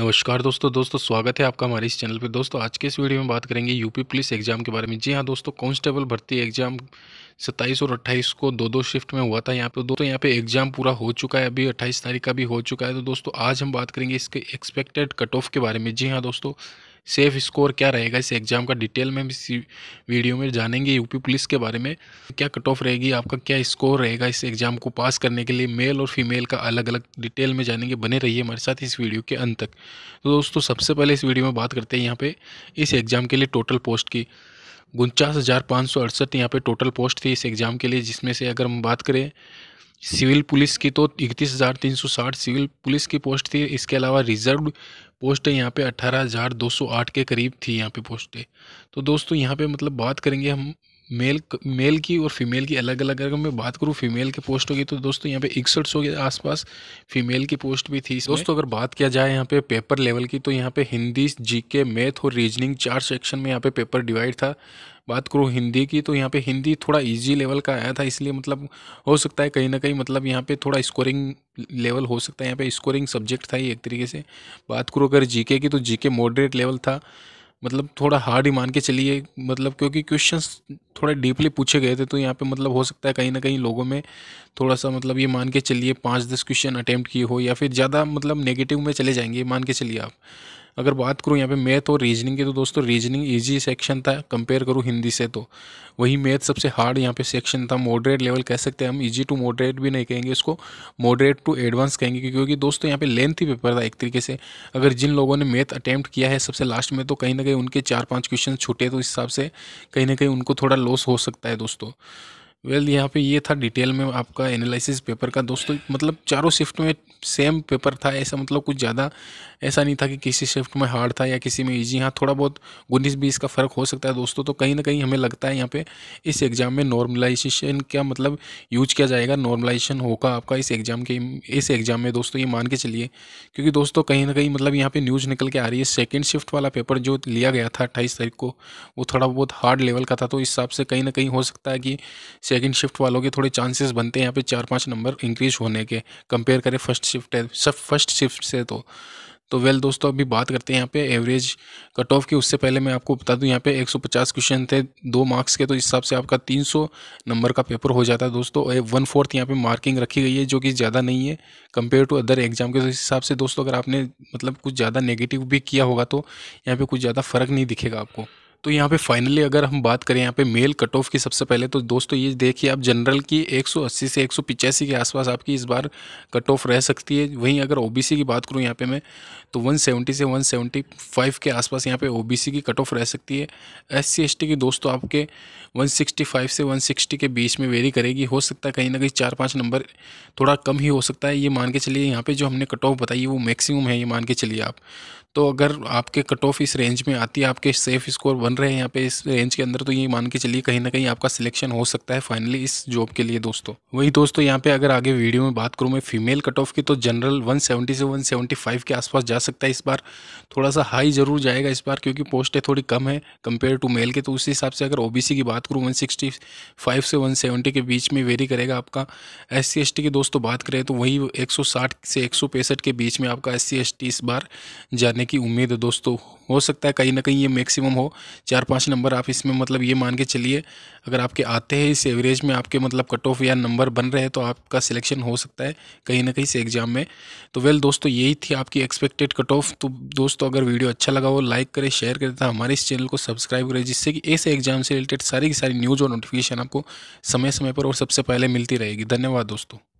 नमस्कार दोस्तों दोस्तों स्वागत है आपका हमारे इस चैनल पर दोस्तों आज के इस वीडियो में बात करेंगे यूपी पुलिस एग्जाम के बारे में जी हाँ दोस्तों कांस्टेबल भर्ती एग्जाम 27 और 28 को दो दो शिफ्ट में हुआ था यहाँ पे दोस्तों यहाँ पे एग्जाम पूरा हो चुका है अभी 28 तारीख का भी हो चुका है तो दोस्तों आज हम बात करेंगे इसके एक्सपेक्टेड कट ऑफ के बारे में जी हाँ दोस्तों सेफ स्कोर क्या रहेगा इस एग्ज़ाम का डिटेल में इस वीडियो में जानेंगे यूपी पुलिस के बारे में क्या कट ऑफ रहेगी आपका क्या स्कोर रहेगा इस एग्ज़ाम को पास करने के लिए मेल और फीमेल का अलग अलग डिटेल में जानेंगे बने रहिए हमारे साथ इस वीडियो के अंत तक तो दोस्तों सबसे पहले इस वीडियो में बात करते हैं यहाँ पे इस एग्ज़ाम के लिए टोटल पोस्ट की उनचास हज़ार पाँच सौ अड़सठ यहाँ पर टोटल पोस्ट थी इस एग्ज़ाम के लिए जिसमें से अगर हम बात करें सिविल पुलिस की तो इकतीस हज़ार तीन सौ साठ सिविल पुलिस की पोस्ट थी इसके अलावा रिजर्व पोस्ट है यहाँ पे अट्ठारह हज़ार दो सौ आठ के करीब थी यहाँ पे पोस्टें तो दोस्तों यहाँ पे मतलब बात करेंगे हम मेल मेल की और फीमेल की अलग अलग अगर मैं बात करूँ फीमेल के पोस्टों की तो दोस्तों यहाँ पे इकसठ सौ के आसपास फीमेल की पोस्ट भी थी दोस्तों अगर बात किया जाए यहाँ पे पेपर लेवल की तो यहाँ पे हिंदी जीके मैथ और रीजनिंग चार सेक्शन में यहाँ पे पेपर डिवाइड था बात करूँ हिंदी की तो यहाँ पे हिंदी थोड़ा इजी लेवल का आया था इसलिए मतलब हो सकता है कहीं ना कहीं मतलब यहाँ पे थोड़ा स्कोरिंग लेवल हो सकता है यहाँ पे स्कोरिंग सब्जेक्ट था ही एक तरीके से बात करूँ अगर जीके की तो जीके मॉडरेट लेवल था मतलब थोड़ा हार्ड ही मान के चलिए मतलब क्योंकि क्वेश्चंस थोड़ा डीपली पूछे गए थे तो यहाँ पे मतलब हो सकता है कहीं ना कहीं लोगों में थोड़ा सा मतलब ये मान के चलिए पाँच दस क्वेश्चन अटैम्प्ट किए हो या फिर ज़्यादा मतलब नेगेटिव में चले जाएंगे मान के चलिए आप अगर बात करूँ यहाँ पे मैथ और रीजनिंग की तो दोस्तों रीजनिंग ईजी सेक्शन था कंपेयर करूँ हिंदी से तो वही मैथ सबसे हार्ड यहाँ पे सेक्शन था मॉडरेट लेवल कह सकते हैं हम ईजी टू मॉडरेट भी नहीं कहेंगे इसको मॉडरेट टू एडवांस कहेंगे क्योंकि दोस्तों यहाँ पे लेंथ ही पेपर था एक तरीके से अगर जिन लोगों ने मैथ अटैम्प्ट किया है सबसे लास्ट में तो कहीं ना कहीं उनके चार पाँच क्वेश्चन छूटे तो इस हिसाब से कहीं ना कहीं उनको थोड़ा लॉस हो सकता है दोस्तों वेल well, यहाँ पे ये था डिटेल में आपका एनालिसिस पेपर का दोस्तों मतलब चारों शिफ्ट में सेम पेपर था ऐसा मतलब कुछ ज़्यादा ऐसा नहीं था कि किसी शिफ्ट में हार्ड था या किसी में ईजी हाँ थोड़ा बहुत उन्नीस बीस का फ़र्क हो सकता है दोस्तों तो कहीं ना कहीं हमें लगता है यहाँ पे इस एग्ज़ाम में नॉर्मलाइजेशन का मतलब यूज किया जाएगा नॉर्मलाइजेशन होगा आपका इस एग्ज़ाम के इस एग्ज़ाम में दोस्तों ये मान के चलिए क्योंकि दोस्तों कहीं ना कहीं मतलब यहाँ पर न्यूज़ निकल के आ रही है सेकेंड शिफ्ट वाला पेपर जो लिया गया था अट्ठाईस तारीख को वो थोड़ा बहुत हार्ड लेवल का था तो इस हिसाब से कहीं ना कहीं हो सकता है कि सेकंड शिफ्ट वालों के थोड़े चांसेस बनते हैं यहाँ पे चार पाँच नंबर इंक्रीज होने के कंपेयर करें फर्स्ट शिफ्ट है सब फर्स्ट शिफ्ट से तो तो वेल दोस्तों अभी बात करते हैं यहाँ पे एवरेज कट ऑफ की उससे पहले मैं आपको बता दूं यहाँ पे 150 क्वेश्चन थे दो मार्क्स के तो इस हिसाब से आपका 300 नंबर का पेपर हो जाता है दोस्तों और वन फोर्थ यहाँ पे मार्किंग रखी गई है जो कि ज़्यादा नहीं है कंपेयर टू अदर एग्जाम के तो इस हिसाब से दोस्तों अगर आपने मतलब कुछ ज़्यादा नेगेटिव भी किया होगा तो यहाँ पर कुछ ज़्यादा फ़र्क नहीं दिखेगा आपको तो यहाँ पे फाइनली अगर हम बात करें यहाँ पे मेल कट ऑफ की सबसे पहले तो दोस्तों ये देखिए आप जनरल की 180 से एक के आसपास आपकी इस बार कट ऑफ रह सकती है वहीं अगर ओबीसी की बात करूँ यहाँ पे मैं तो 170 से 175 के आसपास यहाँ पे ओबीसी की कट ऑफ रह सकती है एस सी की दोस्तों आपके 165 से 160 के बीच में वेरी करेगी हो सकता है कहीं ना कहीं चार पाँच नंबर थोड़ा कम ही हो सकता है ये मान के चलिए यहाँ पर जो हमने कट ऑफ बताई वो मैक्सिमम है ये मान के चलिए आप तो अगर आपके कट ऑफ इस रेंज में आती है आपके सेफ स्कोर बन रहे हैं यहाँ पे इस रेंज के अंदर तो ये मान के चलिए कहीं ना कहीं आपका सिलेक्शन हो सकता है फाइनली इस जॉब के लिए दोस्तों वही दोस्तों यहाँ पे अगर आगे वीडियो में बात करूँ मैं फीमेल कट ऑफ की तो जनरल वन से वन के आसपास जा सकता है इस बार थोड़ा सा हाई जरूर जाएगा इस बार क्योंकि पोस्टें थोड़ी कम है कंपेयर टू मेल के तो उस हिसाब से अगर ओ की बात करूँ वन से वन के बीच में वेरी करेगा आपका एस सी की दोस्तों बात करें तो वही एक से एक के बीच में आपका एस सी इस बार जाने करने की उम्मीद है दोस्तों हो सकता है कहीं ना कहीं ये मैक्सिमम हो चार पांच नंबर आप इसमें मतलब ये मान के चलिए अगर आपके आते हैं इस एवरेज में आपके मतलब कट ऑफ या नंबर बन रहे हैं तो आपका सिलेक्शन हो सकता है कहीं ना कहीं से एग्ज़ाम में तो वेल दोस्तों यही थी आपकी एक्सपेक्टेड कट ऑफ तो दोस्तों अगर वीडियो अच्छा लगा हो लाइक करें शेयर करें तथा हमारे इस चैनल को सब्सक्राइब करें जिससे कि ऐसे एग्जाम से रिलेटेड सारी की सारी न्यूज़ और नोटिफिकेशन आपको समय समय पर और सबसे पहले मिलती रहेगी धन्यवाद दोस्तों